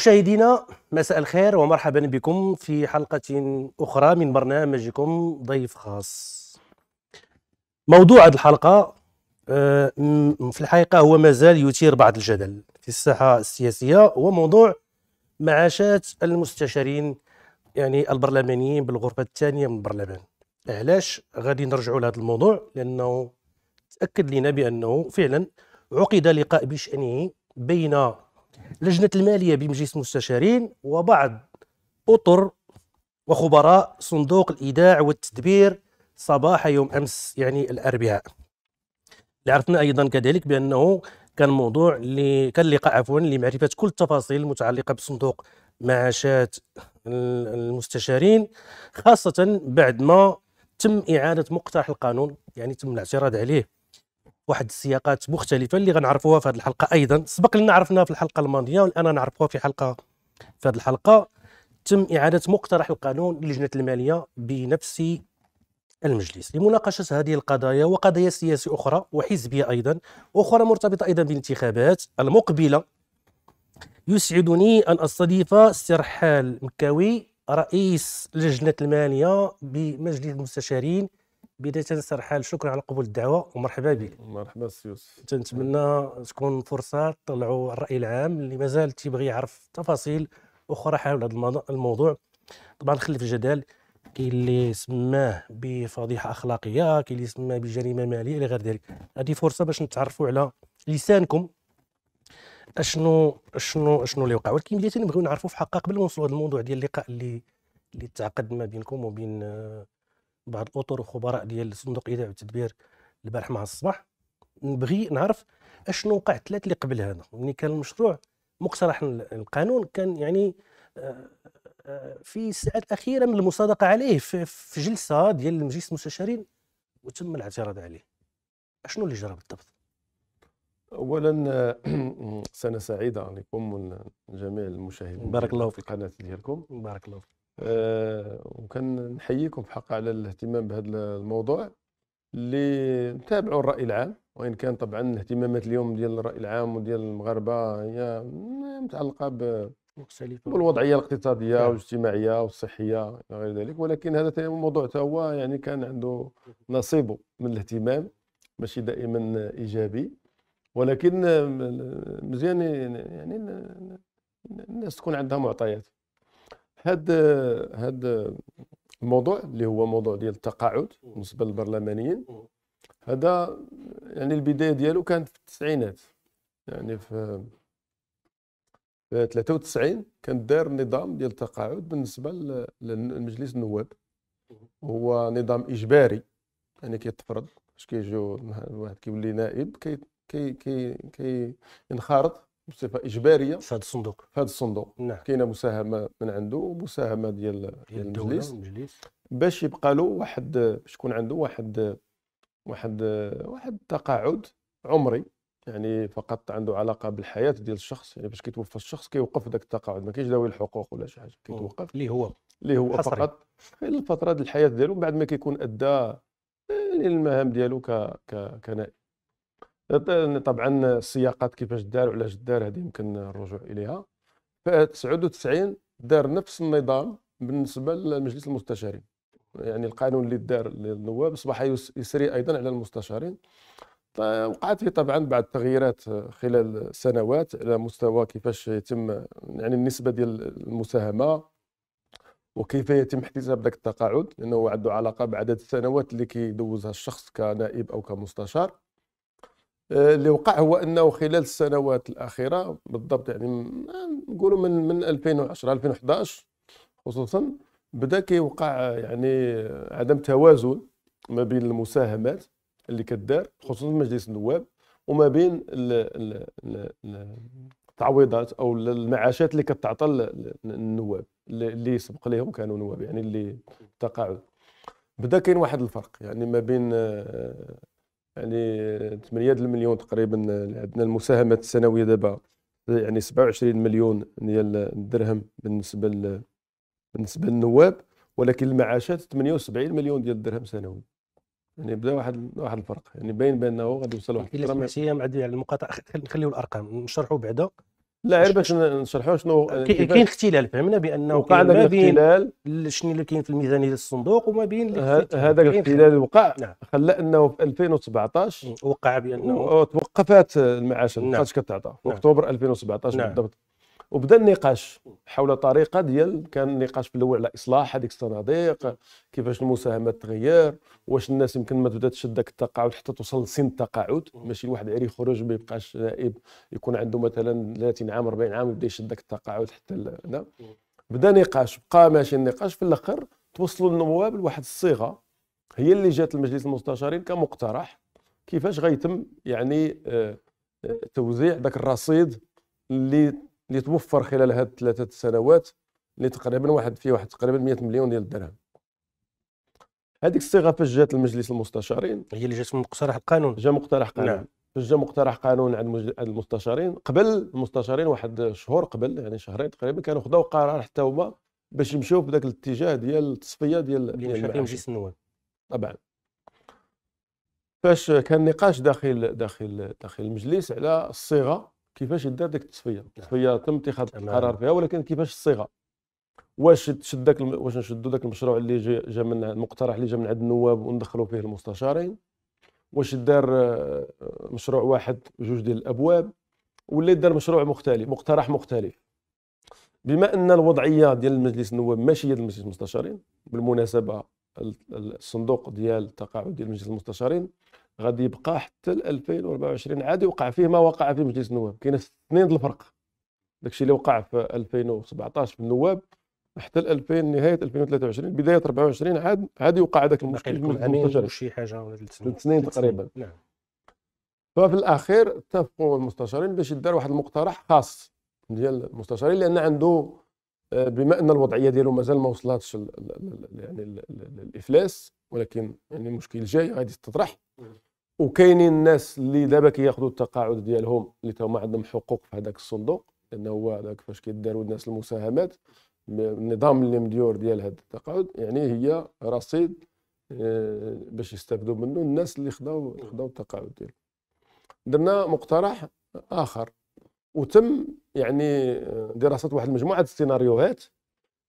مشاهدينا مساء الخير ومرحبا بكم في حلقة أخرى من برنامجكم ضيف خاص موضوع هذه الحلقة آه، في الحقيقة هو مازال يثير بعض الجدل في الساحة السياسية هو موضوع معاشات المستشارين يعني البرلمانيين بالغرفة الثانية من البرلمان علاش غادي نرجعوا لهذا الموضوع لأنه تأكد لنا بأنه فعلا عقد لقاء بشأنه بين لجنة المالية بمجلس المستشارين وبعض أطر وخبراء صندوق الإيداع والتدبير صباح يوم أمس يعني الأربعاء عرفنا أيضا كذلك بأنه كان موضوع اللي كان لقاء عفوا لمعرفة كل التفاصيل المتعلقة بصندوق معاشات المستشارين خاصة بعد ما تم إعادة مقترح القانون يعني تم الاعتراض عليه واحد السياقات مختلفه اللي غنعرفوها في هذه الحلقه ايضا سبق لنا عرفناها في الحلقه الماضيه والان نعرفوها في حلقه في هذه الحلقه تم اعاده مقترح القانون للجنه الماليه بنفس المجلس لمناقشه هذه القضايا وقضايا سياسيه اخرى وحزبيه ايضا واخرى مرتبطه ايضا بالانتخابات المقبله يسعدني ان استضيف استرحال مكاوي رئيس لجنه الماليه بمجلس المستشارين بدايه حال شكرا على قبول الدعوه ومرحبا بك مرحبا سي يوسف تنتمنى تكون فرصه تطلعوا الراي العام اللي مازال تيبغي يعرف تفاصيل اخرى حول هذا الموضوع طبعا خلف الجدال كاين اللي سماه بفضيحه اخلاقيه كاين اللي سماه بجريمه ماليه الى غير ذلك هذه فرصه باش نتعرفوا على لسانكم اشنو اشنو اشنو اللي وقع ولكن بدايه نبغيو نعرفوا في حقها قبل ما نوصلوا هذا الموضوع ديال اللقاء اللي اللي تعقد ما بينكم وبين بعض الاطر وخبراء ديال صندوق الايداع والتدبير البارح مع الصباح نبغي نعرف اشنو وقع الثلاث اللي قبل هذا ملي كان المشروع مقترح القانون كان يعني آه، آه، في الساعات الاخيره من المصادقه عليه في جلسه ديال مجلس المستشارين وتم الاعتراض عليه اشنو اللي جرى بالضبط اولا سنه سعيده لكم ولجميع المشاهدين بارك الله فيك القناه ديالكم بارك الله فيك آه، وكنحييكم في حق على الاهتمام بهذا الموضوع اللي نتابعوا الراي العام وان كان طبعا الاهتمامات اليوم ديال الراي العام وديال المغاربه هي متعلقه ب بالوضعيه الاقتصاديه نعم. والاجتماعيه والصحيه الى غير ذلك ولكن هذا الموضوع حتى هو يعني كان عنده نصيبه من الاهتمام ماشي دائما ايجابي ولكن مزيان يعني الناس تكون عندها معطيات هاد هاد الموضوع اللي هو موضوع ديال التقاعد بالنسبه للبرلمانيين هذا يعني البدايه ديالو كانت في التسعينات يعني في 93 كان دار نظام ديال التقاعد بالنسبه لمجلس النواب هو نظام اجباري يعني كيتفرض فاش كيجيو واحد كيولي نائب كي كي كي, كي ينخرط بصفه اجباريه في هذا الصندوق في هذا الصندوق نعم كاينه مساهمه من عنده ومساهمه ديال ديال المجلس باش يبقى له واحد باش يكون عنده واحد واحد واحد تقاعد عمري يعني فقط عنده علاقه بالحياه ديال الشخص يعني باش كيتوفى الشخص كيوقف ذاك التقاعد ما كاينش داوي الحقوق ولا شي حاجه كيتوقف اللي هو اللي هو حصري. فقط الفتره ديال الحياه ديالو بعد ما كيكون ادى المهام ديالو ك ك كنائب طبعا السياقات كيفاش دار وعلاش دار هذه يمكن الرجوع اليها ف 99 دار نفس النظام بالنسبه لمجلس المستشارين يعني القانون اللي دار للنواب اصبح يسري ايضا على المستشارين وقعت طبعا بعض التغييرات خلال سنوات على مستوى كيفاش يتم يعني النسبه ديال المساهمه وكيف يتم احتساب ذاك التقاعد لانه عنده علاقه بعدد السنوات اللي كيدوزها الشخص كنائب او كمستشار اللي وقع هو انه خلال السنوات الاخيره بالضبط يعني نقولوا من من 2010 2011 خصوصا بدا كيوقع يعني عدم توازن ما بين المساهمات اللي كدار خصوصا مجلس النواب وما بين التعويضات او المعاشات اللي كتعطى النواب اللي سبق لهم كانوا نواب يعني اللي تقاعد بدا كاين واحد الفرق يعني ما بين يعني 8 المليون تقريبا عندنا المساهمات السنويه دابا يعني 27 مليون ديال الدرهم بالنسبه ل... بالنسبه للنواب ولكن المعاشات 78 مليون ديال الدرهم سنوي يعني بدا واحد واحد الفرق يعني باين بانه غادي يوصل واحد الفتره الرسميه معدي على المقاطعه خليو الارقام نشرحوا بعدا لا غير باش نشرحوا شنو آه، كاين اختلال فهمنا بانه وقع ما بين شنو اللي كاين في الميزانيه ديال الصندوق وما بين هذاك الاختلال وقع نعم. خلى انه في 2017 وقع بانه توقفات المعاش ما نعم. كتعطى في نعم. اكتوبر 2017 نعم. بالضبط وبدا النقاش حول طريقه ديال كان النقاش في الاول على اصلاح هذيك الصناديق كيفاش المساهمات تغير واش الناس يمكن ما تبدا تشد داك التقاعد حتى توصل لسن التقاعد ماشي الواحد غير يخرج ما يبقاش نائب يكون عنده مثلا 30 عام 40 عام يبدا يشد داك التقاعد حتى هنا بدا نقاش بقى ماشي النقاش في الاخر توصلوا النواب لواحد الصيغه هي اللي جات لمجلس المستشارين كمقترح كيفاش غيتم يعني آه، آه، توزيع ذاك الرصيد اللي اللي توفر خلال هذه الثلاثة سنوات اللي تقريبا واحد فيه واحد تقريبا 100 مليون ديال الدرهم هذيك الصيغه فاش جات لمجلس المستشارين هي اللي جات من مقترح القانون جا مقترح قانون نعم فاش جا مقترح قانون عند مجل... المستشارين قبل المستشارين واحد شهور قبل يعني شهرين تقريبا كانوا خداو قرار حتى هما باش يمشيو في ذاك الاتجاه ديال التصفيه ديال اللي مجلس النواب طبعا فاش كان نقاش داخل داخل داخل المجلس على الصيغه كيفاش دار ديك التصفيه نعم. التصفيه تم اتخاذ القرار فيها ولكن كيفاش الصيغه واش تشد داك الم... واش نشدوا داك المشروع اللي جا من المقترح اللي جا من عند النواب وندخلوا فيه المستشارين واش دار آه، آه، مشروع واحد جوج ديال الابواب ولا دار مشروع مختلف مقترح مختلف بما ان الوضعيه ديال المجلس النواب ماشي ديال المجلس المستشارين بالمناسبه الصندوق ديال التقاعد ديال مجلس المستشارين غادي يبقى حتى 2024 عادي وقع فيه ما وقع في مجلس النواب كاين اثنين د الفرق داكشي اللي وقع في 2017 في النواب حتى 2000 نهايه 2023 بدايه 24 عاد عادي وقع هذاك المشكل عامين شي حاجه ولا ثلاث سنين سنين تقريبا نعم ففي الاخير اتفقوا المستشارين باش يدار واحد المقترح خاص ديال المستشارين لان عنده آه، بما ان الوضعيه ديالو مازال ما وصلاتش يعني الافلاس ولكن يعني المشكل جاي غادي تطرح نعم. وكاينين الناس اللي دابا كياخذوا التقاعد ديالهم اللي تاهما عندهم حقوق في هذاك الصندوق لانه هو هذاك فاش كيداروا الناس المساهمات النظام اللي مديور ديال هذا التقاعد يعني هي رصيد آه، باش يستافدوا منه الناس اللي خداو خداو التقاعد ديالهم درنا مقترح اخر وتم يعني آه، دراسه واحد مجموعه السيناريوهات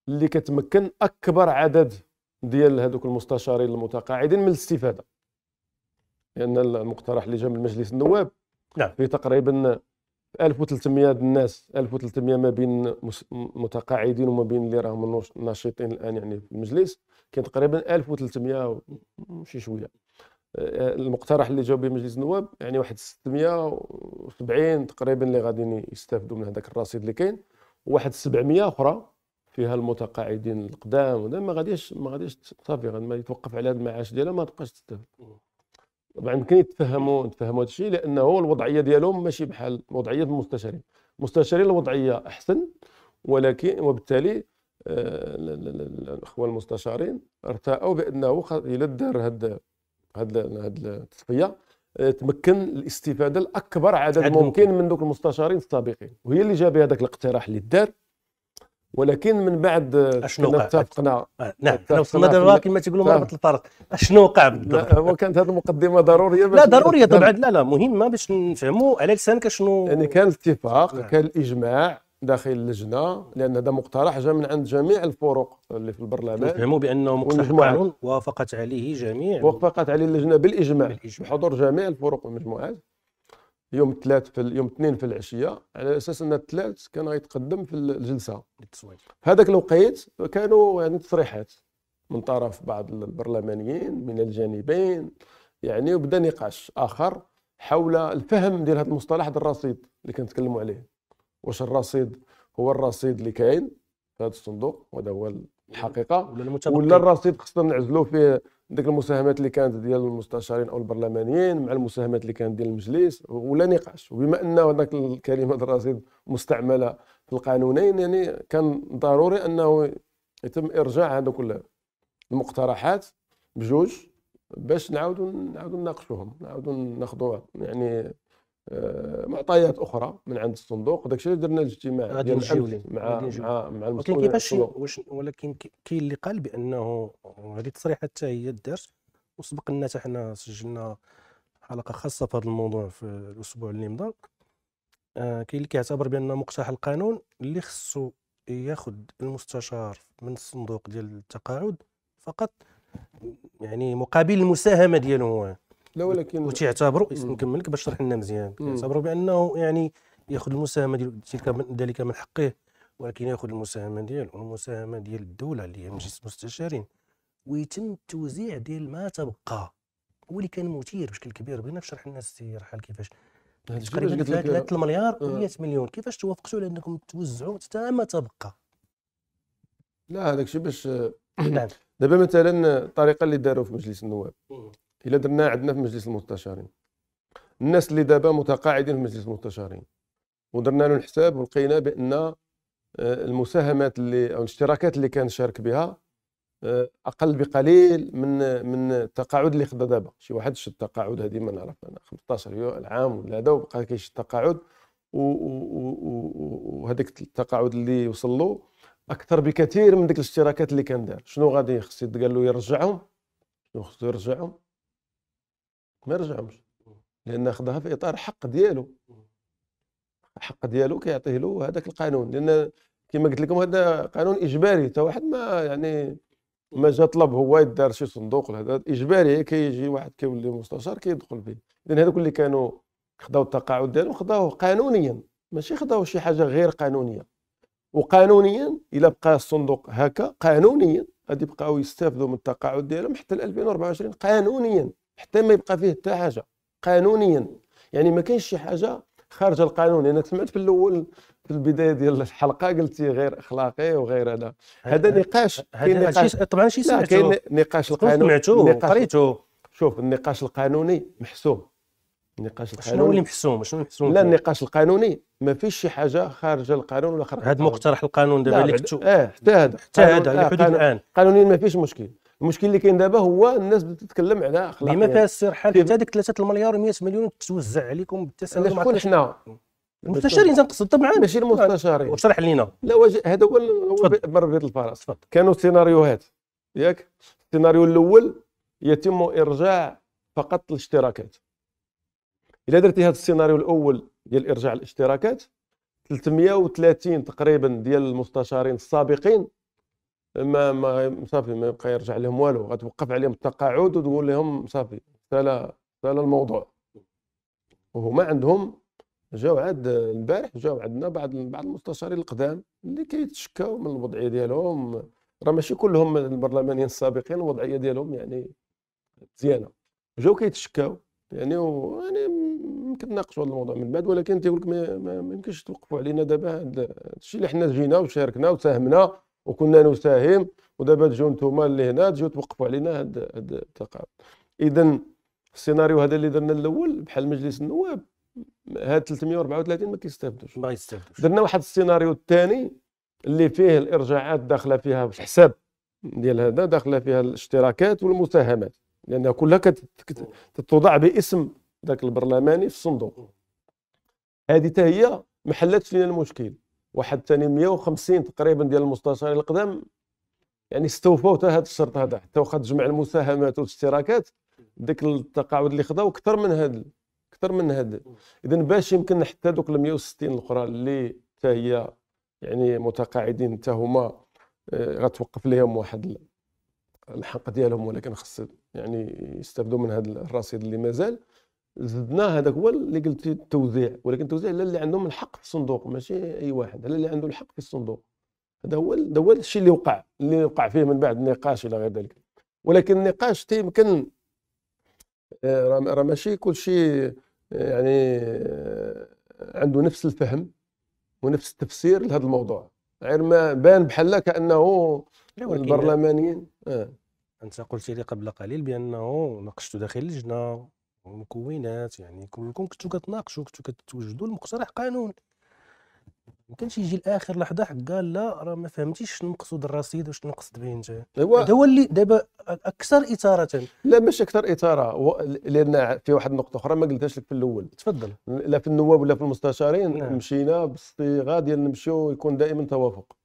اللي كتمكن اكبر عدد ديال هذوك المستشارين المتقاعدين من الاستفاده لان المقترح اللي جا من مجلس النواب نعم في تقريبا 1300 الناس 1300 ما بين متقاعدين وما بين اللي راهم ناشطين الان يعني في المجلس كان تقريبا 1300 وشي شويه آه، المقترح اللي جاوب به مجلس النواب يعني واحد 670 تقريبا اللي غاديين يستافدوا من هذاك الرصيد اللي كاين وواحد 700 اخرى فيها المتقاعدين القدام ما غاديش ما غاديش صافي ما يتوقف على هذا المعاش ديالها ما تبقاش تستافد طبعا يمكن يتفهموا يتفهموا هذا الشيء لانه الوضعيه ديالهم ماشي بحال وضعيه المستشارين المستشارين الوضعيه احسن ولكن وبالتالي آه، الاخوه المستشارين ارتأوا بانه الى دار هاد هاد هاد التصفيه آه، تمكن الاستفاده الاكبر عدد ممكن, ممكن من دوك المستشارين السابقين وهي اللي جاب هذاك الاقتراح اللي دار ولكن من بعد اشنو اتفقنا آه، نعم انا وصلنا دابا كما تيقولوا مربط نعم. الفرق اشنو وقع هو كانت هذه المقدمه ضروريه لا ضروريه طبعا نعم. لا لا مهمه باش نفهموا على لسانك شنو يعني كان الاتفاق نعم. كان الاجماع داخل اللجنه لان هذا مقترح جاء من عند جميع الفرق اللي في البرلمان نفهموا بانه مقترح قانون وافقت عليه جميع وافقت عليه اللجنه بالإجماع. بحضور جميع الفرق والمجموعات يوم الثلاث في يوم الاثنين في العشيه على اساس ان الثلاث كان غيتقدم في الجلسه للتصويت في هذاك الوقيت كانوا يعني تصريحات من طرف بعض البرلمانيين من الجانبين يعني وبدا نقاش اخر حول الفهم ديال هذا المصطلح ديال الرصيد اللي كنتكلموا عليه واش الرصيد هو الرصيد اللي كاين في هذا الصندوق وهذا هو الحقيقه ولا, ولا الرصيد خصنا نعزلوا فيه ديك المساهمات اللي كانت ديال المستشارين او البرلمانيين مع المساهمات اللي كانت ديال المجلس ولا نقاش وبما ان هذاك الكلمه الرصيد مستعمله في القانونين يعني كان ضروري انه يتم ارجاع هذوك المقترحات بجوج باش نعاودوا نعاودوا نناقشوهم نعاودوا ناخذوا يعني آه، معطيات اخرى من عند الصندوق داك الشيء اللي درنا الاجتماع غادي نجيو مع مع مع المسؤولين ولكن كيفاش واش ولكن كاين اللي قال بانه هذه التصريحات حتى هي دارت وسبق لنا حتى حنا سجلنا حلقه خاصه في هذا الموضوع في الاسبوع اللي مضى آه كاين اللي كيعتبر بان مقترح القانون اللي خصو ياخذ المستشار من الصندوق ديال التقاعد فقط يعني مقابل المساهمه ديالو لا ولكن وتيعتبروا نكملك باش شرح لنا مزيان يعتبروا بانه يعني ياخذ المساهمه ديال تلك ذلك من حقه ولكن ياخذ المساهمه ديالو المساهمه ديال الدوله اللي هي مجلس المستشارين ويتم التوزيع ديال ما تبقى هو اللي كان مثير بشكل كبير بغينا نشرح لنا السي رحال كيفاش تقريبا 3 مليار و100 مليون كيفاش توافقتوا على انكم توزعوا حتى ما تبقى لا هذاك الشيء باش نعم. دابا مثلا الطريقه اللي داروا في مجلس النواب الا درنا عندنا في مجلس المستشارين الناس اللي دابا متقاعدين في مجلس المستشارين ودرنا له الحساب ولقينا بان آه، المساهمات اللي او الاشتراكات اللي كان شارك بها آه، اقل بقليل من من التقاعد اللي خدا دابا شي واحد شد التقاعد هذه ما نعرف انا 15 عام ولا هذا وبقى كيشد التقاعد وهذاك التقاعد اللي وصل له اكثر بكثير من ديك الاشتراكات اللي كان دار شنو غادي خصو قال له يرجعهم شنو خصو يرجعهم ما يرجعهمش لان اخذها في اطار حق ديالو الحق ديالو كيعطيه له هذاك القانون لان كما قلت لكم هذا قانون اجباري حتى واحد ما يعني ما جا طلب هو يدار شي صندوق هذا اجباري كيجي واحد كيولي مستشار كيدخل فيه لان هذوك اللي كانوا خداو التقاعد ديالهم خداوه قانونيا ماشي خداو شي حاجه غير قانونيه وقانونيا الا بقى الصندوق هكا قانونيا غادي يبقاو يستافدوا من التقاعد ديالهم حتى 2024 قانونيا حتى ما يبقى فيه حتى حاجه قانونيا يعني ما كاينش شي حاجه خارج القانون يعني انا سمعت في الاول في البدايه ديال الحلقه قلتي غير اخلاقي وغير هذا هذا نقاش كاين نقاش طبعا شي سمعتو كاين نقاش القانون سمعته قريته شوف النقاش القانوني محسوم النقاش القانوني شنو اللي محسوم شنو محسوم لا النقاش القانوني ما فيش شي حاجه خارج القانون ولا خارج هذا مقترح القانون دابا اللي كنتو اه حتى هذا حتى هذا اللي حدود الان قانونيا ما فيش مشكل المشكل اللي كاين دابا هو الناس بدات تتكلم على اخلاق بما فيها السير حال حتى ديك 3 المليار و100 مليون توزع عليكم بالتساوي شكون حنا المستشارين تنقصد طبعا ماشي المستشارين واشرح لينا لا واجه هذا هو مربط الفرس كانوا سيناريوهات ياك السيناريو الاول يتم ارجاع فقط الاشتراكات الا درتي هذا السيناريو الاول ديال ارجاع الاشتراكات 330 تقريبا ديال المستشارين السابقين ما ما صافي ما يبقى يرجع لهم والو غتوقف عليهم التقاعد وتقول لهم صافي سالا سالا الموضوع وهما عندهم جاو عاد البارح جاو عندنا بعض بعض المستشارين القدام اللي كيتشكاو من الوضعيه ديالهم راه ماشي كلهم البرلمانيين السابقين الوضعيه ديالهم يعني مزيانه جاو كيتشكاو يعني و... يعني كناقشوا هذا الموضوع من بعد ولكن تيقول لك ما يمكنش توقفوا علينا دابا هذا الشيء اللي حنا جينا وشاركنا وساهمنا وكنا نساهم ودابا تجوا نتوما اللي هنا تجوا توقفوا علينا هاد هاد التقاعد اذا السيناريو هذا اللي درنا الاول بحال مجلس النواب هاد 334 ما كيستافدوش ما يستافدوش درنا واحد السيناريو الثاني اللي فيه الارجاعات داخله فيها في الحساب ديال هذا داخله فيها الاشتراكات والمساهمات لانها كلها كتوضع باسم ذاك البرلماني في الصندوق هذه حتى هي ما حلتش لنا المشكل واحد ثاني 150 تقريبا ديال المستشارين القدام يعني استوفوا حتى هذا الشرط هذا حتى واخا تجمع المساهمات والاشتراكات ديك التقاعد اللي خداو اكثر من هذا اكثر من هذا اذا باش يمكن حتى دوك ال 160 الاخرى اللي حتى هي يعني متقاعدين حتى هما آه، غتوقف لهم واحد الحق ديالهم ولكن خص يعني يستافدوا من هذا الرصيد اللي مازال زدنا هذاك هو اللي قلت التوزيع ولكن التوزيع اللي عندهم الحق في الصندوق ماشي اي واحد اللي عنده الحق في الصندوق هذا هو هذا هو الشيء اللي وقع اللي وقع فيه من بعد النقاش الى غير ذلك ولكن النقاش تيمكن آه، راه ماشي كل شيء آه، يعني آه، عنده نفس الفهم ونفس التفسير لهذا الموضوع غير ما بان بحال كانه البرلمانيين آه. انت قلت لي قبل قليل بانه ناقشت داخل اللجنه والمكونات يعني كلكم كنتو كتناقشوا كنتو كتوجدوا المقترح قانون ما كانش يجي لاخر لحظه حق قال لا راه ما فهمتيش شنو مقصود الرصيد وشنو مقصد به انت هذا هو اللي دابا اكثر اثاره لا مش اكثر اثاره و... لان في واحد النقطه اخرى ما قلتهاش لك في الاول تفضل لا في النواب ولا في المستشارين نعم. مشينا بالصيغه ديال نمشيو يكون دائما توافق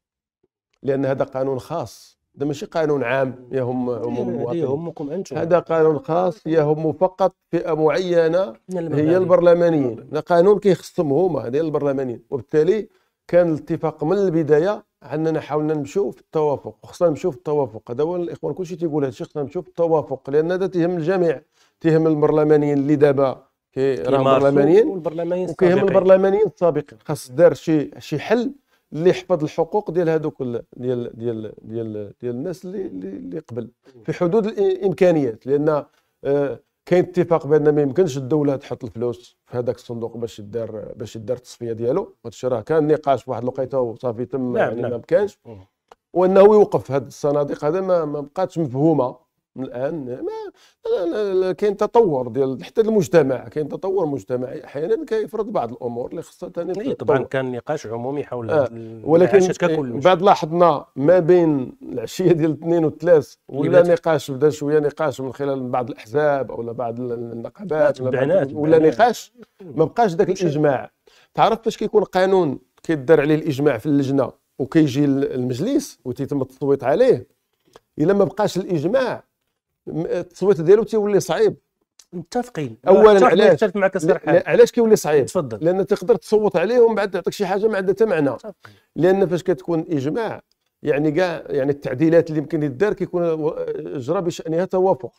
لان هذا قانون خاص هذا ماشي قانون عام يهم إيه، عموم يهمكم إيه، إيه، انتم هذا قانون خاص يهم فقط فئه معينه هي البرلمانيين هذا قانون كيخصهم هما هذا البرلمانيين وبالتالي كان الاتفاق من البدايه اننا حاولنا نمشيو في التوافق وخصنا نمشيو في التوافق هذا هو الاخوان كلشي تيقول هذا الشيء خصنا نمشيو في التوافق لان هذا تيهم الجميع تيهم البرلمانيين اللي دابا راهم برلمانيين وكيهم البرلمانيين السابقين خاص دار شي شي حل اللي يحفظ الحقوق ديال هذوك ديال ديال ديال ديال, الناس اللي اللي قبل في حدود الامكانيات لان آه، كاين اتفاق بان ما يمكنش الدوله تحط الفلوس في هذاك الصندوق باش يدار باش يدار التصفيه ديالو هذا الشيء راه كان نقاش واحد الوقيته وصافي تم نعم يعني نعم. ما بكانش وانه يوقف هذه الصناديق هذا ما بقاتش مفهومه من الان ما كاين تطور ديال حتى المجتمع كاين تطور مجتمعي احيانا كيفرض بعض الامور اللي خصها إيه، ثاني طبعا كان نقاش عمومي حول آه. ولكن بعد لاحظنا ما بين العشيه ديال الاثنين والثلاث إيه، ولا نقاش بدا شويه نقاش من خلال بعض الاحزاب او بعض النقابات ولا, بعض ولا نقاش ما بقاش ذاك الاجماع تعرف فاش كيكون قانون كيدار عليه الاجماع في اللجنه وكيجي المجلس وتيتم التصويت عليه الا ما بقاش الاجماع التصويت ديالو تيولي صعيب متفقين اولا علاش معك علاش كيولي صعيب تفضل لان تقدر تصوت عليه ومن بعد تعطيك شي حاجه ما عندها حتى معنى لان فاش كتكون اجماع يعني كاع يعني التعديلات اللي يمكن يدار كيكون جرى بشانها توافق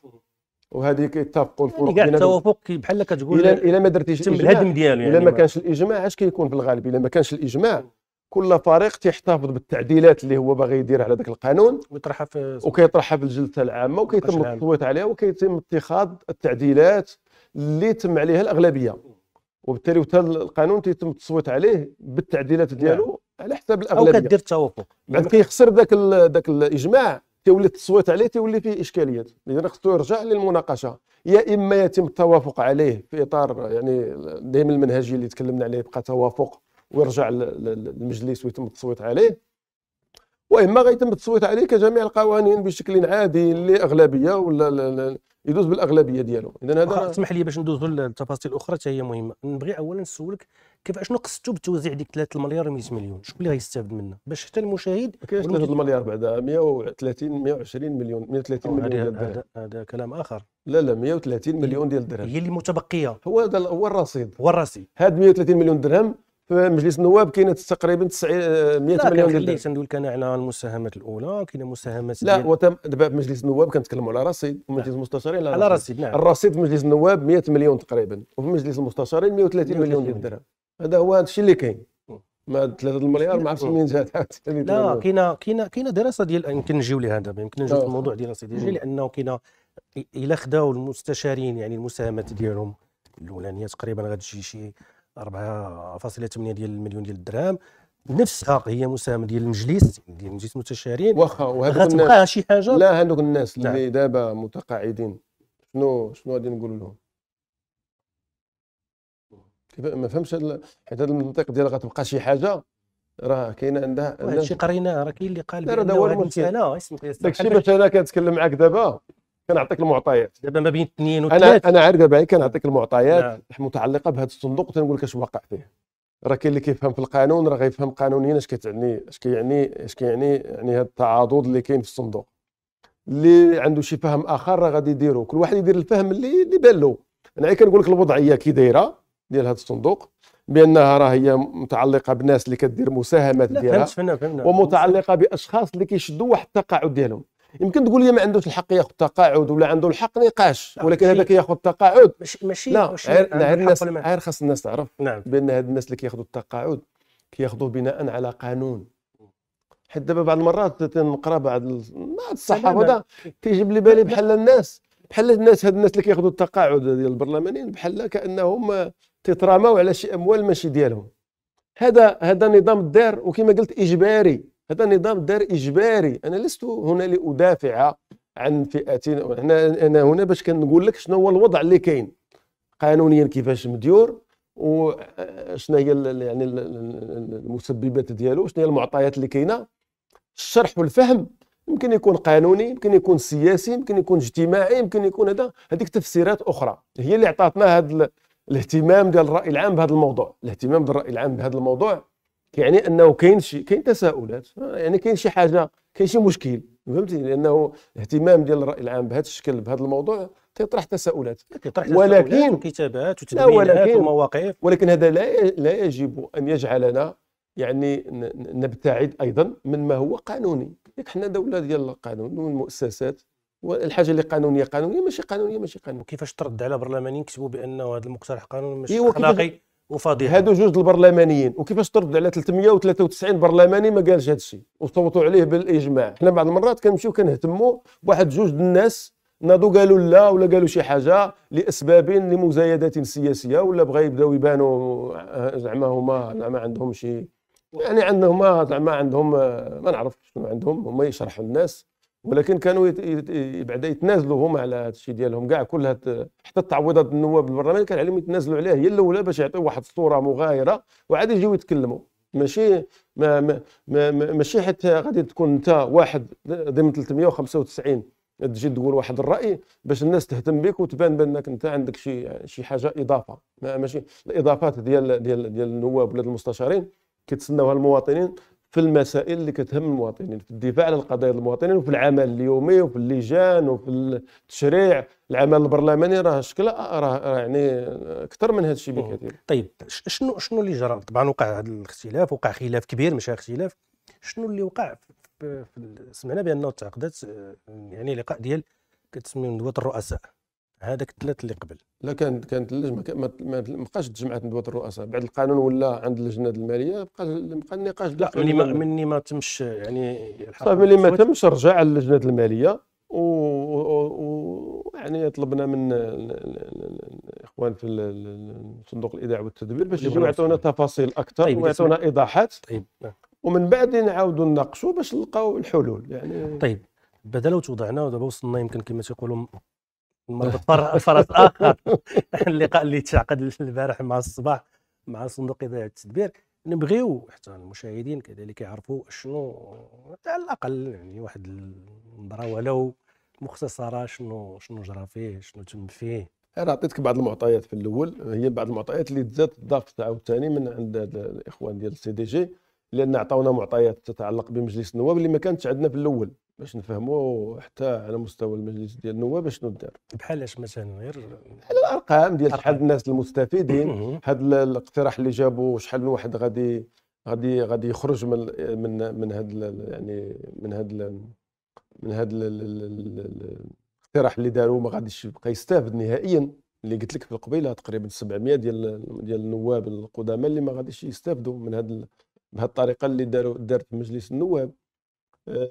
وهذه كيتفقوا الفرق يعني كاع التوافق بحال كتقول الا ما درتيش الهدم ديالو يعني الا ما كانش الاجماع اش كيكون في الغالب الا ما كانش الاجماع كل فريق تيحتفظ بالتعديلات اللي هو باغي يدير على ذاك القانون ويطرحها في وكيطرحها في الجلسه العامه وكيتم التصويت عليها وكيتم اتخاذ التعديلات اللي تم عليها الاغلبيه وبالتالي وتا القانون تيتم التصويت عليه بالتعديلات نعم. ديالو على حساب الاغلبيه او كدير التوافق بعد كيخسر ذاك ذاك الاجماع تيولي التصويت عليه تيولي فيه اشكاليات اذا خصو يرجع للمناقشه يا اما يتم التوافق عليه في اطار يعني دائما المنهجيه اللي تكلمنا عليه يبقى توافق ويرجع للمجلس ويتم التصويت عليه واما غيتم التصويت عليه كجميع القوانين بشكل عادي لاغلبيه ولا يدوز بالاغلبيه ديالو اذا هذا اسمح لي باش ندوزو للتفاصيل الاخرى حتى هي مهمه نبغي اولا نسولك كيف شنو قصدتوا بتوزيع ديك 3 مليار و100 مليون شكون اللي غيستافد منها باش حتى المشاهد كاين 3 مليار بعدا 130 120 مليون 130 مليون ديال الدرهم هذا كلام اخر لا لا 130 مليون ديال الدرهم هي اللي متبقيه هو هذا هو الرصيد هو الرصيد هاد 130 مليون درهم في مجلس النواب كاينه تقريبا 900 آه، مليون ديال الدرهم تندوي لك انا على المساهمات الاولى كاينه مساهمات لا وتم دابا في مجلس النواب كنتكلموا على رصيد ومجلس نعم. المستشارين على رصيد نعم الرصيد في مجلس النواب 100 مليون تقريبا وفي مجلس المستشارين 130 مليون ديال الدرهم هذا هو هذا الشيء اللي كاين ما 3 المليار ما عرفتش منين جات لا كاينه كاينه كاينه دراسه ديال يعني يمكن نجيو لها دابا يمكن نجيو الموضوع ديال رصيد لانه كاينه الا خداو المستشارين يعني المساهمات ديالهم الاولانيه تقريبا غتجي شي 4.8 ديال المليون ديال الدرهم نفسها هي مساهمه ديال المجلس ديال مجلس المستشارين واخا وهذوك شي حاجه لا هذوك الناس لا. اللي نعم. دابا متقاعدين شنو شنو غادي نقول لهم ما فهمش حيت هذا المنطق ديال غتبقى شي حاجه راه كاينه عندها الشيء قريناه راه كاين اللي قال بان هذه المساله داكشي باش انا كنتكلم معاك دابا كان اعطيك المعطيات دابا ما بين اثنين انا انا عارف دابا كان اعطيك المعطيات نعم. متعلقه بهذا الصندوق تنقول لك اش واقع فيه راه كاين اللي كيفهم في القانون راه غيفهم قانونيا اش كتعني اش كيعني اش كيعني يعني هذا التعاضد اللي كاين في الصندوق اللي عنده شي فهم اخر راه غادي يديرو كل واحد يدير الفهم اللي اللي بان له انا غير كنقول لك الوضعيه كي دايره ديال هذا الصندوق بانها راه هي متعلقه بناس اللي كدير مساهمات ديالها فهمت فهمنا فهمنا ومتعلقه باشخاص اللي كيشدوا واحد التقاعد ديالهم يمكن تقول لي ما عندوش الحق ياخذ التقاعد ولا عنده الحق نقاش ولكن هذا كياخذ التقاعد ماشي ماشي لا غير الناس غير خاص الناس تعرف نعم. بان هاد الناس اللي كياخذوا التقاعد كياخذوه بناء على قانون حيت دابا بعض المرات تنقرا بعض الصحافه هذا تيجيب لي بالي بحال الناس بحال الناس هاد الناس اللي كياخذوا التقاعد ديال البرلمانيين بحال كانهم تيتراماو على شي اموال ماشي ديالهم هذا هذا نظام الدار وكما قلت اجباري هذا نظام دار اجباري انا لست هنا لادافع عن فئتين هنا انا هنا باش كنقول لك شنو هو الوضع اللي كاين قانونيا كيفاش مديور وشنو هي يعني المسببات ديالو شنو هي المعطيات اللي كاينه الشرح والفهم يمكن يكون قانوني يمكن يكون سياسي يمكن يكون اجتماعي يمكن يكون هذا هذيك تفسيرات اخرى هي اللي عطاتنا هذا الاهتمام ديال الراي العام بهذا الموضوع الاهتمام بالراي العام بهذا الموضوع كيعني انه كاين شي كاين تساؤلات يعني كاين شي حاجه كاين شي مشكل فهمتي لانه الاهتمام ديال الراي العام بهذا الشكل بهذا الموضوع كيطرح تساؤلات كيطرح ولكن كتابات وتدوينات ومواقف ولكن هذا لا لا يجب ان يجعلنا يعني نبتعد ايضا من ما هو قانوني ياك حنا دوله ديال القانون والمؤسسات والحاجه اللي قانونيه قانونيه ماشي قانونيه ماشي قانونيه كيفاش ترد على برلمانيين كتبوا بانه هذا المقترح قانوني ماشي إيه، اخلاقي وفضيحه هادو جوج البرلمانيين وكيفاش ترد على 393 برلماني ما قالش هذا الشيء وصوتوا عليه بالاجماع حنا بعض المرات كنمشيو كنهتموا بواحد جوج الناس نادو قالوا لا ولا قالوا شي حاجه لاسباب لمزايدات سياسيه ولا بغا يبداو يبانوا آه، زعما هما زعما عندهم شي يعني عندهم آه، زعما عندهم آه، ما نعرف شنو عندهم هما يشرحوا الناس ولكن كانوا بعدا يتنازلوا هما على هذا الشيء ديالهم كاع كلها حتى التعويضات النواب البرلمان كان عليهم يتنازلوا عليها هي الاولى باش يعطيو واحد الصوره مغايره وعاد يجيو يتكلموا ماشي ما ما ما ماشي حتى غادي تكون انت واحد ضمن 395 تجي تقول واحد الراي باش الناس تهتم بك وتبان بانك انت عندك شي شي حاجه اضافه ماشي الاضافات ديال ديال ديال النواب ولا المستشارين كيتسناوها المواطنين في المسائل اللي كتهم المواطنين في الدفاع على القضايا المواطنين وفي العمل اليومي وفي اللجان وفي التشريع العمل البرلماني راه شكل آه، راه يعني اكثر من هذا الشيء بكثير طيب شنو شنو اللي جرى طبعا وقع هذا الاختلاف وقع خلاف كبير مش اختلاف شنو اللي وقع سمعنا بانه تعقدت آه، يعني لقاء ديال كتسمي ندوه الرؤساء هذاك الثلاث اللي قبل لا كانت كانت اللجنه ما بقاش تجمعت ندوه الرؤساء بعد القانون ولا عند اللجنه الماليه بقى بقى النقاش لا مني ما مني ما تمش يعني صافي ملي ما تمش رجع للجنه الماليه و... و... يعني طلبنا من الاخوان في صندوق الايداع والتدبير باش طيب، يجيو يعطونا تفاصيل اكثر طيب ويعطونا ايضاحات طيب نعم. ومن بعد نعاودوا نناقشوا باش نلقاو الحلول يعني طيب بدل توضعنا ودابا وصلنا يمكن كما تيقولوا فرص اخر اللقاء اللي تعقد البارح مع الصباح مع صندوق اذاعه التدبير نبغيو حتى المشاهدين كذلك يعرفوا شنو على الاقل يعني واحد النظره ولو مختصره شنو شنو جرى فيه شنو تم فيه انا عطيتك بعض المعطيات في الاول هي بعض المعطيات اللي تزاد الضغط عاوتاني من عند الاخوان ديال السي دي جي لان عطاونا معطيات تتعلق بمجلس النواب اللي ما كانتش عندنا في الاول باش نفهموا حتى على مستوى المجلس ديال النواب شنو دار بحالاش مثلا غير على الارقام ديال شحال الناس المستفيدين هذا الاقتراح اللي جابوا شحال من واحد غادي غادي غادي يخرج من من من هذا يعني من هذا من هذا الاقتراح اللي داروا ما غاديش يبقى يستافد نهائيا اللي قلت لك في القبيله تقريبا 700 ديال ديال النواب القدامى اللي ما غاديش يستافدوا من هذا بهذه الطريقه اللي داروا دارت مجلس النواب آه،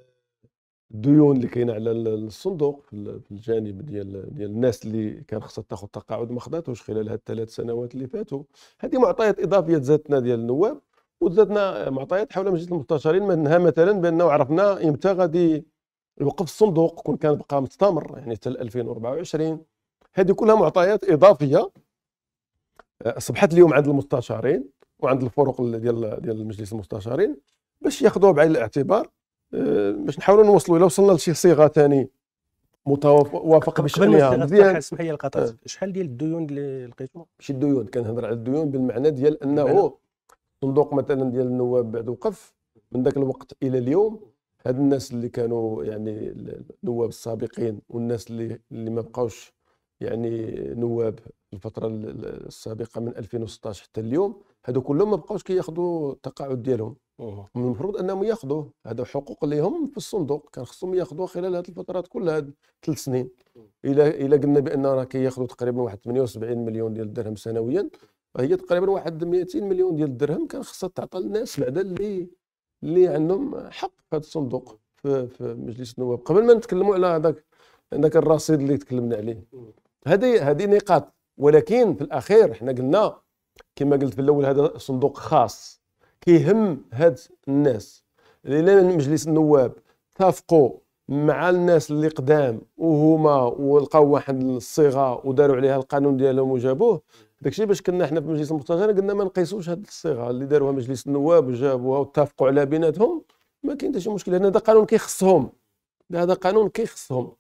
الديون اللي كاينه على الصندوق في الجانب ديال ديال الناس اللي كان خصها تاخذ تقاعد ما خداتوش خلال هاد الثلاث سنوات اللي فاتوا هذه معطيات اضافيه تزادتنا ديال النواب وزادنا معطيات حول مجلس المستشارين منها مثلا بانه عرفنا امتى غادي يوقف الصندوق كون كان بقى مستمر يعني حتى 2024 هذه كلها معطيات اضافيه آه، اصبحت اليوم عند المستشارين وعند الفرق ديال ديال مجلس المستشارين باش ياخذوها بعين الاعتبار باش نحاولوا نوصلوا الا وصلنا لشي صيغه ثاني متوافق بشكلها مزيان اسمح لي القطع شحال ديال الديون اللي لقيتهم ماشي الديون كنهضر على الديون بالمعنى ديال انه صندوق مثلا ديال النواب بعد وقف من ذاك الوقت الى اليوم هاد الناس اللي كانوا يعني النواب السابقين والناس اللي اللي ما بقاوش يعني نواب الفتره السابقه من 2016 حتى اليوم هادو كلهم ما بقاوش كياخذوا التقاعد ديالهم المفروض انهم ياخذوا هذا حقوق اللي هم في الصندوق كان خصهم ياخذوا خلال هذه الفترات كلها هذه ثلاث سنين الى الى قلنا بان راه كياخذوا تقريبا واحد 78 مليون ديال الدرهم سنويا فهي تقريبا واحد 200 مليون ديال الدرهم كان خصها تعطى للناس بعدا اللي اللي عندهم حق في هذا الصندوق في, في مجلس النواب قبل ما نتكلموا على هذاك هذاك الرصيد اللي تكلمنا عليه هذه هذه نقاط ولكن في الاخير احنا قلنا كما قلت في الاول هذا صندوق خاص كيهم هاد الناس الا مجلس النواب اتفقوا مع الناس اللي قدام وهما ولقاو واحد الصيغه وداروا عليها القانون ديالهم وجابوه داكشي باش كنا حنا في مجلس المستشار قلنا ما نقيسوش هذه الصيغه اللي داروها مجلس النواب وجابوها واتفقوا على بيناتهم ما كاين حتى شي مشكل لان هذا قانون كيخصهم هذا قانون كيخصهم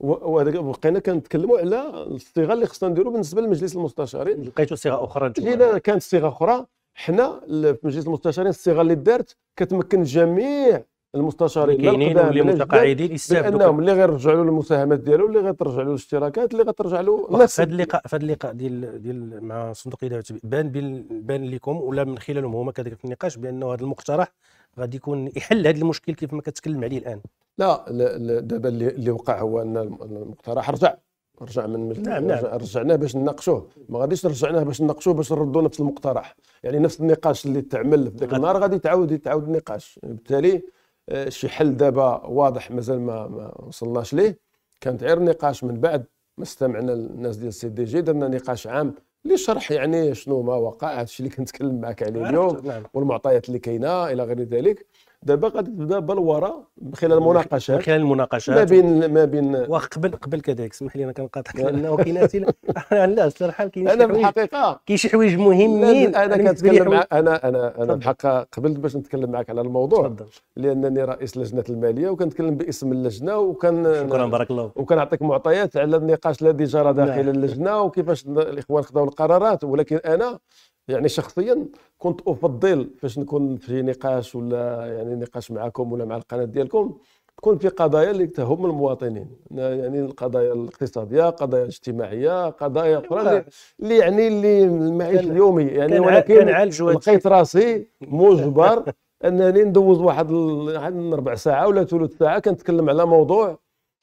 وبقينا كنتكلموا على الصيغه اللي خصنا نديروا بالنسبه لمجلس المستشارين لقيتوا صيغه اخرى انتم كانت صيغه اخرى حنا في مجلس المستشارين الصيغه اللي دارت كتمكن جميع المستشارين كاينين واللي متقاعدين يستافدوا لانهم اللي غيرجع له المساهمات ديالو اللي غترجع له الاشتراكات اللي غترجع له نفس هذا اللقاء في هذا اللقاء ديال ديال مع صندوق الاداره بان بان لكم ولا من خلالهم هما كذلك في النقاش بانه هذا المقترح غادي يكون يحل هذا المشكل كيف ما كتكلم عليه الان لا دابا اللي وقع هو ان المقترح رجع رجع من نعم نعم رجعناه باش نناقشوه ما غاديش رجعناه باش نناقشوه باش نردوا نفس المقترح يعني نفس النقاش اللي تعمل في ذاك النهار غادي تعاود يتعاود النقاش بالتالي آه، شي حل دابا واضح مازال ما, ما وصلناش ليه كانت غير نقاش من بعد ما استمعنا الناس ديال السي دي جي درنا نقاش عام لشرح يعني شنو ما وقع هذا الشيء اللي كنتكلم معك عليه اليوم نعم. والمعطيات اللي كاينه الى غير ذلك دابا غادي تبدا بلوره من خلال المناقشات من خلال المناقشات ما بين ما بين وقبل قبل كذلك سمح لي انا كنقاطعك لانه كاين اسئله لا الحال كاين انا في الحقيقه كاين شي حوايج مهمين انا كنتكلم مع انا انا انا بحق قبل باش نتكلم معك على الموضوع تفضل لانني رئيس لجنه الماليه وكنتكلم باسم اللجنه وكان شكرا بارك الله وكنعطيك معطيات على النقاش الذي جرى داخل نعم. اللجنه وكيفاش الاخوان خذوا القرارات ولكن انا يعني شخصيا كنت افضل فاش نكون في نقاش ولا يعني نقاش معكم ولا مع القناه ديالكم تكون في قضايا اللي تهم المواطنين يعني القضايا الاقتصاديه قضايا اجتماعيه قضايا اخرى اللي يعني اللي المعيشه اليومي يعني ولكن لقيت راسي مجبر انني ندوز واحد واحد ربع ساعه ولا ثلث ساعه كنتكلم على موضوع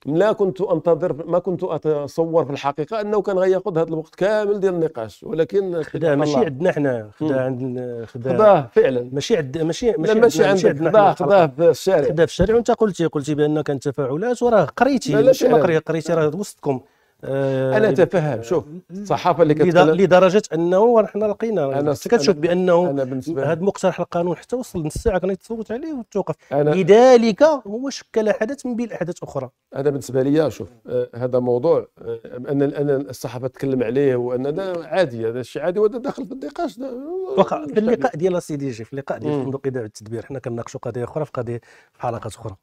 لا كنت انتظر ما كنت اتصور في الحقيقه انه كان غياخذ هذا الوقت كامل ديال النقاش ولكن خدا ماشي عندنا حنا خدا عند خدا خداه فعلا ماشي عند ماشي ماشي, عند عندنا خداه خداه في الشارع خداه في الشارع وانت قلتي قلتي بان كان تفاعلات وراه قريتي ماشي ما قريتي راه وسطكم آه، انا اتفهم شوف الصحافه آه، اللي كتكلم لدرجه انه ونحن لقينا انا يعني، كتشوف بانه هذا المقترح القانون حتى وصل نص ساعه كان يتصوت عليه وتوقف لذلك هو شكل حدث من بين احداث اخرى انا بالنسبه لي شوف آه هذا موضوع آه ان الصحافه تكلم عليه وان هذا عادي هذا الشيء عادي وهذا داخل في النقاش وقع في اللقاء ديال السي دي جي في اللقاء ديال فندق اداره التدبير حنا كنناقشوا قضيه اخرى في قضيه في حلقات اخرى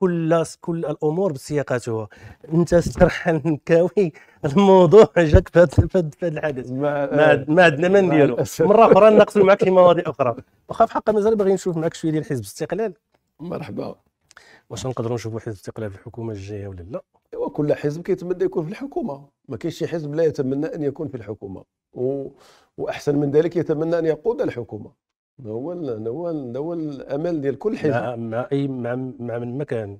كل كل الامور بسياقاتها انت استرحل كاوي الموضوع جاك في هذا الحدث ما عندنا آه، ما نديرو مره اخرى ناقصوا معك في مواضيع اخرى واخا في حق مازال باغي نشوف معك شويه ديال حزب الاستقلال مرحبا واش نقدروا نشوفوا حزب الاستقلال في الحكومه الجايه ولا لا ايوا كل حزب كيتمنى يكون في الحكومه ما كاينش شي حزب لا يتمنى ان يكون في الحكومه و... واحسن من ذلك يتمنى ان يقود الحكومه هو هو هو الامل ديال كل حزب مع, مع اي مع, مع من مكان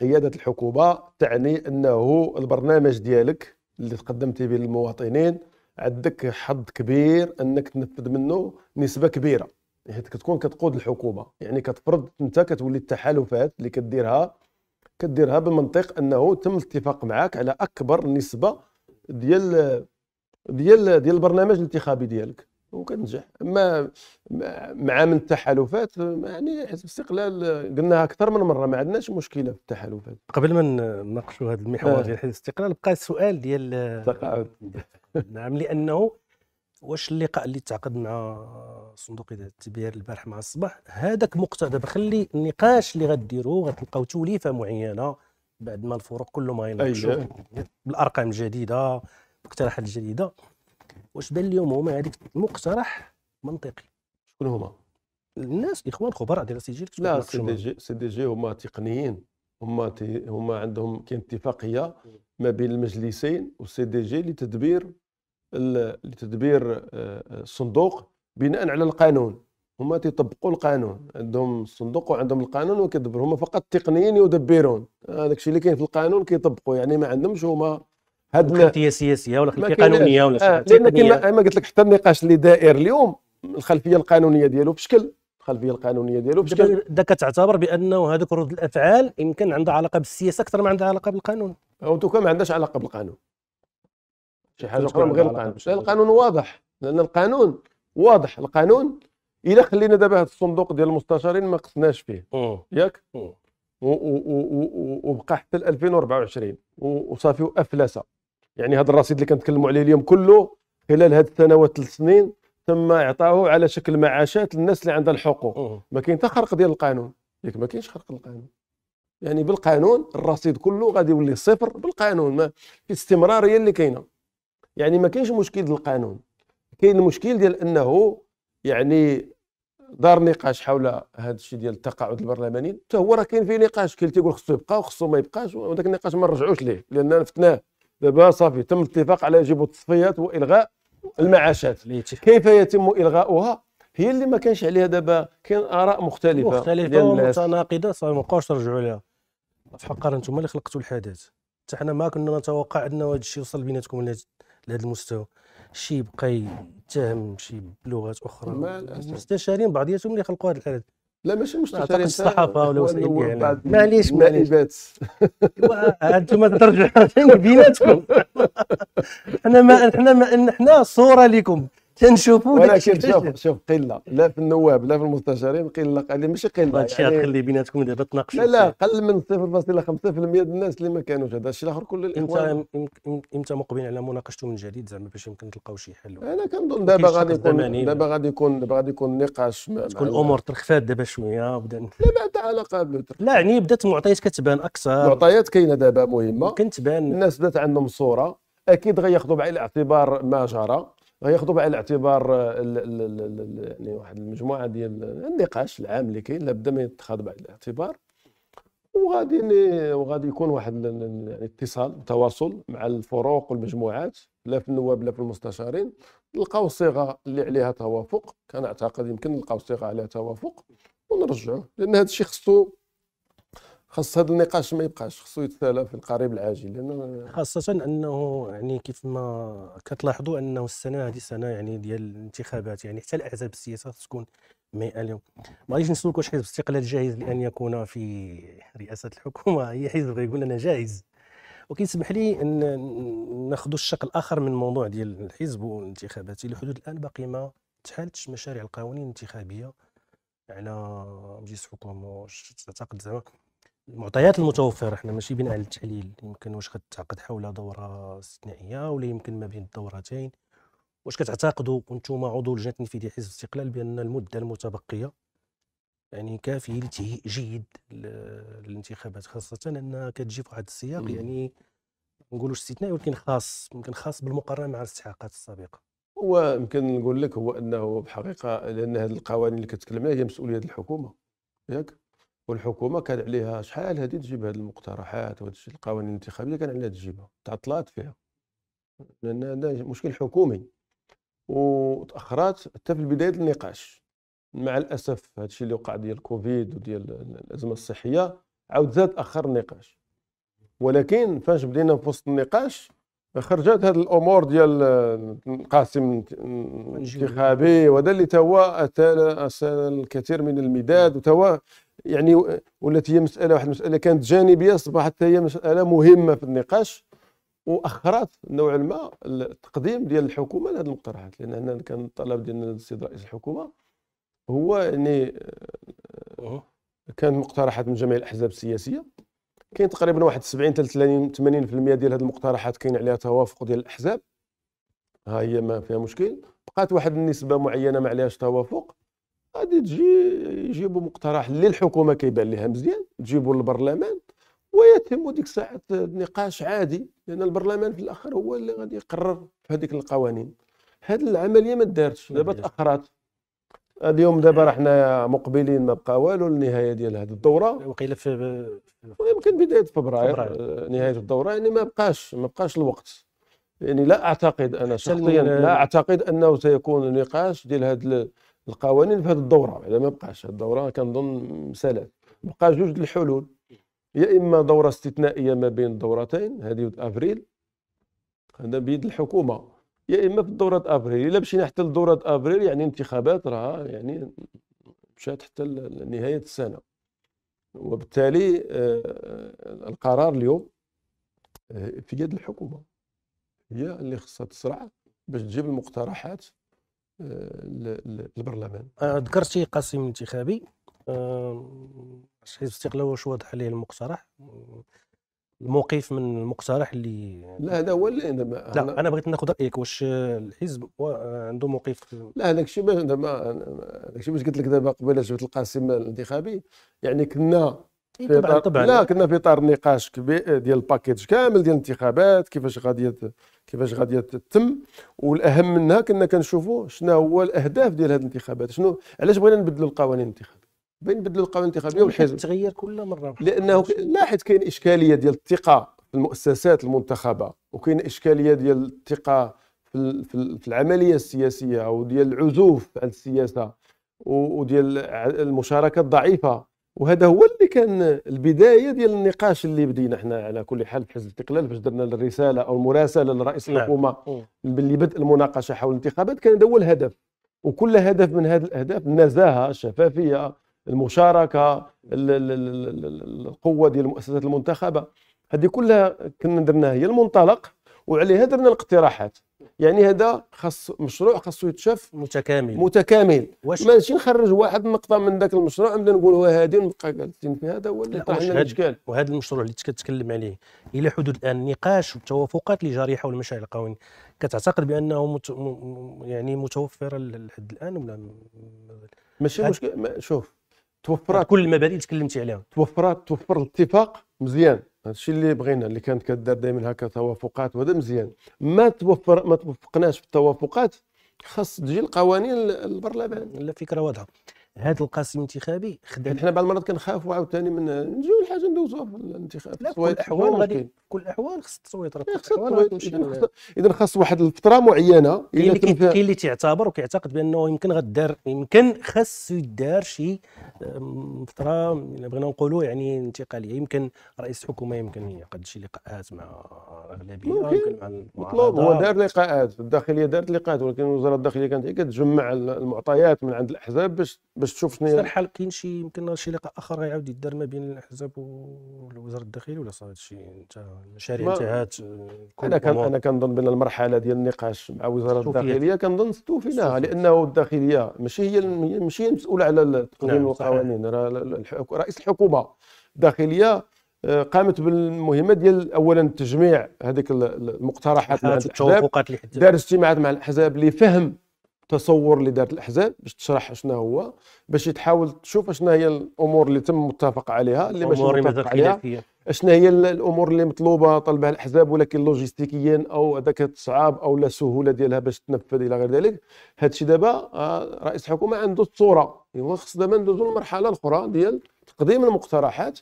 قياده الحكومه تعني انه البرنامج ديالك اللي تقدمتي به للمواطنين عندك حظ كبير انك تنفذ منه نسبه كبيره حيت كتكون كتقود الحكومه يعني كتفرض انت كتولي التحالفات اللي كديرها كديرها بمنطق انه تم الاتفاق معك على اكبر نسبه ديال ديال ديال البرنامج الانتخابي ديالك وكتنجح اما مع من التحالفات يعني حزب الاستقلال قلناها اكثر من مره ما عندناش مشكله في التحالفات قبل ما نناقشوا هذا المحور آه. ديال حزب الاستقلال بقى السؤال ديال التقاعد نعم لانه واش اللقاء اللي تعقد مع صندوق اداره التبيير البارح مع الصباح هذاك مقتضى خلي النقاش اللي غديروا غتلقاو توليفه معينه بعد ما الفروق كله ما يناقشوا أيوة. بالارقام الجديده الاقتراحات الجديده واش بان اليوم هما هذيك المقترح منطقي شكون هما؟ الناس الاخوان الخبراء ديال السي جي لا سي دي جي سي دي جي هما تقنيين هما هما عندهم كاين اتفاقيه ما بين المجلسين والسي دي جي لتدبير لتدبير آه، الصندوق بناء على القانون هما تيطبقوا القانون عندهم الصندوق وعندهم القانون وكيدبروا هما فقط تقنيين يدبرون هذاك آه، الشيء اللي كاين في القانون كيطبقوا يعني ما عندهمش هما هاد الخلفيه سياسيه ولا خلفيه قانونيه ولا آه لان كما قلت لك حتى النقاش اللي دائر اليوم الخلفيه القانونيه ديالو بشكل الخلفيه القانونيه ديالو بشكل دا كتعتبر بانه هذوك ردود الافعال يمكن عندها علاقه بالسياسه اكثر ما عندها علاقه بالقانون او توكا ما عندهاش علاقه بالقانون شي حاجه اخرى من غير القانون القانون واضح لان القانون واضح القانون الا خلينا دابا هذا الصندوق ديال المستشارين ما قصناش فيه ياك وبقى حتى 2024 وصافي وافلس يعني هذا الرصيد اللي كنتكلموا عليه اليوم كله خلال هذه السنوات ثلاث سنين تم اعطائه على شكل معاشات للناس اللي عندها الحقوق ما كاين حتى خرق ديال القانون ياك ما كاينش خرق القانون يعني بالقانون الرصيد كله غادي يولي صفر بالقانون ما الاستمراريه اللي كاينه يعني ما كاينش مشكل ديال القانون كاين المشكل ديال انه يعني دار نقاش حول هذا الشيء ديال التقاعد البرلماني حتى هو راه كاين فيه نقاش كاين اللي تيقول خصو يبقى وخصو ما يبقاش وذاك النقاش ما نرجعوش ليه لان فتناه دابا صافي تم الاتفاق على يجب التصفيات والغاء المعاشات كيف يتم الغاؤها هي اللي ما كانش عليها دابا كاين اراء مختلفه مختلفه ومتناقضه صافي ما بقاوش ترجعوا لها في انتم اللي خلقتوا الحدث حتى حنا ما كنا نتوقع ان هذا الشيء يوصل بيناتكم لهذا المستوى شي يبقى يتهم شي بلغات اخرى مستشارين بعضياتهم اللي خلقوا هذا الحدث لا ماشي مستشارين الصحافه ولا وسائل الاعلام يعني. معليش معليش انتم ترجعوا بيناتكم احنا ما احنا ما حنا صوره لكم تنشوفوا ولكن شوف شوف قله لا في النواب لا في المستشارين قله قليله ماشي قله هذا الشيء يعني... اللي بيناتكم دابا تناقشوا لا لا قل من 0.5% الناس اللي ما كانوش هذا الشيء الاخر كل الاخوان امتى مقبلين على مناقشته من جديد زعما باش يمكن تلقاو شي حل انا كنظن دابا غادي يكون دابا غادي يكون دابا غادي يكون نقاش تكون الامور ترخفات دابا شويه وبدا لا ما على علاقه لا يعني بدات المعطيات كتبان اكثر المعطيات كاينه دابا مهمه الناس بدات عندهم صوره اكيد غياخذوا بعين الاعتبار ما جرى ياخذوا بعين الاعتبار آه، يعني واحد المجموعه ديال النقاش العام اللي كاين لابد ما يتخذ بعين الاعتبار وغادي وغادي يكون واحد يعني اتصال تواصل مع الفروق والمجموعات لا في النواب لا في المستشارين نلقاو الصيغه اللي عليها توافق كنعتقد يمكن نلقاو الصيغه عليها توافق ونرجعوه لان هذا الشيء خصو خاص هذا النقاش ما يبقاش خصو يتسالى في القريب العاجل لان خاصه انه يعني كيف ما كتلاحظوا انه السنه هذه سنه يعني ديال الانتخابات يعني حتى الاحزاب السياسيه تكون مئه اليوم ما غاديش نسولك واش حزب الاستقلال جاهز لان يكون في رئاسه الحكومه هي حزب غيقول انا جاهز وكيسمح لي ان ناخذ الشق الاخر من موضوع ديال الحزب والانتخابات الى حدود الان باقي ما تحالتش مشاريع القوانين الانتخابيه على مجلس الحكومه واش تعتقد زعما المعطيات المتوفره احنا ماشي بناء على التحليل يمكن واش غتعقد حول دوره استثنائيه ولا يمكن ما بين الدورتين واش كتعتقدوا وانتم عضو لجنه تنفيذيه حزب الاستقلال بان المده المتبقيه يعني كافيه لتهيئ جيد للانتخابات خاصه انها كتجي في واحد السياق يعني ما نقولوش استثنائي ولكن خاص يمكن خاص بالمقارنه مع الاستحقاقات السابقه هو يمكن نقول لك هو انه بحقيقه لان هذه القوانين اللي كتكلم عليها هي مسؤوليه الحكومه ياك والحكومه كان عليها شحال هذه تجيب هذه المقترحات وهذا القوانين الانتخابيه كان عليها تجيبها تعطلات فيها لان هذا مشكل حكومي وتاخرات حتى في بدايه النقاش مع الاسف هذا الشيء اللي وقع ديال كوفيد وديال الازمه الصحيه عاود زاد اخر النقاش ولكن فاش بدينا في وسط النقاش خرجت هذه الامور ديال قاسم انتخابي وهذا اللي توا اتى الكثير من المداد وتوا يعني ولات هي مساله واحد المساله كانت جانبيه اصبحت هي مساله مهمه في النقاش واخرت نوعا ما التقديم ديال الحكومه لهذه المقترحات لان هنا كان الطلب ديال السيد رئيس الحكومه هو يعني كان مقترحات من جميع الاحزاب السياسيه كاين تقريبا واحد 70 80 80% ديال هذه المقترحات كاين عليها توافق ديال الاحزاب ها هي ما فيها مشكل بقات واحد النسبه معينه ما عليهاش توافق غادي تجي يجيبوا مقترح اللي الحكومه كيبان لها مزيان تجيبوا للبرلمان ويتم ديك ساعه النقاش عادي لان البرلمان في الاخر هو اللي غادي يقرر في هذيك القوانين هذه العمليه ما دارتش دابا تاخرات اليوم دابا راه حنايا مقبلين ما بقى والو النهايه ديال هذه الدوره وقيل في يمكن بدايه فبراير, فبراير. آه، نهايه الدوره يعني ما بقاش ما بقاش الوقت يعني لا اعتقد انا شخصيا لا اعتقد انه سيكون نقاش ديال هذه القوانين في هذه الدوره اذا ما بقاش هذه الدوره كنظن سلام بقى جوج الحلول يا اما دوره استثنائيه ما بين الدورتين هذه افريل هذا بيد الحكومه يا اما في الدوره ابريل الا مشينا حتى لدوره ابريل يعني انتخابات راه يعني مشات حتى لنهايه السنه وبالتالي آه، القرار اليوم آه، في يد الحكومه هي اللي خصها تسرع باش تجيب المقترحات آه، للبرلمان ذكرتي قاسم انتخابي حزب الاستقلال واش واضح عليه المقترح الموقف من المقترح اللي لا هذا هو اللي دابا لا أنا, بغيت ناخذ رايك واش الحزب عنده موقف لا هذاك الشيء باش دابا هذاك الشيء باش قلت لك دابا قبيله جبت القاسم الانتخابي يعني كنا في طبعا طبعا لا كنا في اطار نقاش كبير ديال الباكيج كامل ديال الانتخابات كيفاش غادي كيفاش غادي تتم والاهم منها كنا كنشوفوا شنو هو الاهداف ديال هذه الانتخابات شنو علاش بغينا نبدلوا القوانين الانتخابيه بين بدلوا القوانين الانتخابيه والحزب تغير كل مره لانه لا حيت كاين اشكاليه ديال الثقه في المؤسسات المنتخبه وكاين اشكاليه ديال الثقه في, في العمليه السياسيه وديال العزوف عن السياسه وديال المشاركه الضعيفه وهذا هو اللي كان البدايه ديال النقاش اللي بدينا حنا على كل حال في حزب الاستقلال فاش درنا الرساله او المراسله لرئيس نعم. الحكومه باللي بدء المناقشه حول الانتخابات كان هذا هو الهدف وكل هدف من هذه الاهداف النزاهه الشفافيه المشاركه القوه ديال المؤسسات المنتخبه هذه كلها كنا درناها هي المنطلق وعليها درنا الاقتراحات يعني هذا خاص مشروع خاصو يتشاف متكامل متكامل واش ماشي نخرج واحد نقطه من ذاك المشروع نبدا هو هذه ونبقى جالسين في هذا هو اللي طرحنا الاشكال وهذا المشروع اللي كتكلم عليه الى حدود الان النقاش والتوافقات اللي جاريه حول المشاريع القوانين كتعتقد بانه مت... م... يعني متوفره لحد الان ولا ماشي مشكل شوف توفرات كل المبادئ اللي تكلمتي عليها توفرات توفر الاتفاق مزيان الشيء اللي بغينا اللي كانت كدار دائما هكا توافقات وهذا مزيان ما توفر ما توفقناش في التوافقات خاص تجي القوانين البرلمان لا فكره واضحه هذا القاسم الانتخابي خدام يعني حنا بعض المرات كنخافوا عاوتاني من نجيو الحاجه ندوزوها في الانتخاب لا كل الاحوال غادي كل الاحوال خص التصويت راه اذا خاص واحد الفتره معينه كاين اللي كاين اللي تيعتبر وكيعتقد بانه يمكن غدار يمكن خاصو يدار شي فتره بغينا نقولوا يعني انتقاليه يمكن رئيس الحكومه يمكن يعقد شي لقاءات مع الاغلبيه يمكن مع مطلوب هو دار لقاءات الداخليه دارت لقاءات ولكن وزاره الداخليه كانت هي كتجمع المعطيات من عند الاحزاب باش باش تشوف شنو الحال كاين شي يمكن شي لقاء اخر غيعاود يدار ما بين الاحزاب والوزاره الداخليه ولا صار شي انت المشاريع انتهات انا كان انا كنظن بان المرحله ديال النقاش مع وزاره الداخليه كنظن استوفيناها لانه الداخليه ماشي هي ماشي هي المسؤوله على تقديم نعم القوانين رئيس الحكومه الداخليه آه، قامت بالمهمه ديال اولا تجميع هذيك المقترحات مع الاحزاب دار اجتماعات مع الاحزاب لفهم تصور لدار الاحزاب باش تشرح شنو هو باش تحاول تشوف شنو هي الامور اللي تم متفق عليها اللي ماشي متفق عليها شنو هي الامور اللي مطلوبه طلبها الاحزاب ولكن لوجيستيكيا او هذاك الصعاب او لا سهوله ديالها باش تنفذ الى غير ذلك هذا الشيء دابا آه، رئيس الحكومه عنده الصوره ايوا خص دابا ندوزو للمرحله الاخرى ديال تقديم المقترحات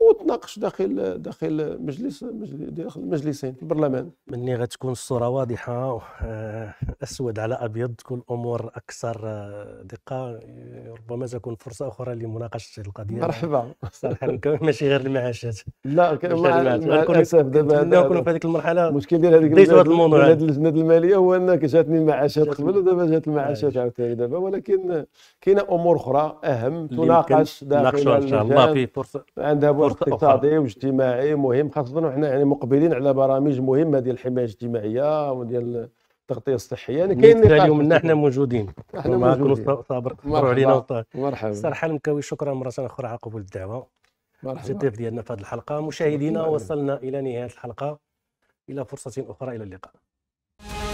وتناقش داخل داخل مجلس داخل مجلسين في البرلمان مني غتكون الصوره واضحه آه، اسود على ابيض تكون الامور اكثر آه، دقه ربما تكون فرصه اخرى لمناقشه القضيه مرحبا صراحه ماشي غير المعاشات لا كنكون الاسف دابا كنكون في هذيك المرحله المشكل ديال هذيك هذا الموضوع اللجنه الماليه هو انك جاتني المعاشات قبل ودابا جات المعاشات آه، عاوتاني دابا ولكن كاينه امور اخرى اهم تناقش داخل ان شاء الله في فرصه عندها اقتصادي واجتماعي مهم خاصه وحنا يعني مقبلين على برامج مهمه ديال الحمايه الاجتماعيه وديال التغطيه الصحيه يعني كاين نقاش اليوم منا حنا موجودين احنا موجودين صابر علينا مرحبا السي المكاوي شكرا مره اخرى على قبول الدعوه مرحبا الضيف ديالنا في هذه الحلقه مشاهدينا وصلنا الى نهايه الحلقه الى فرصه اخرى الى اللقاء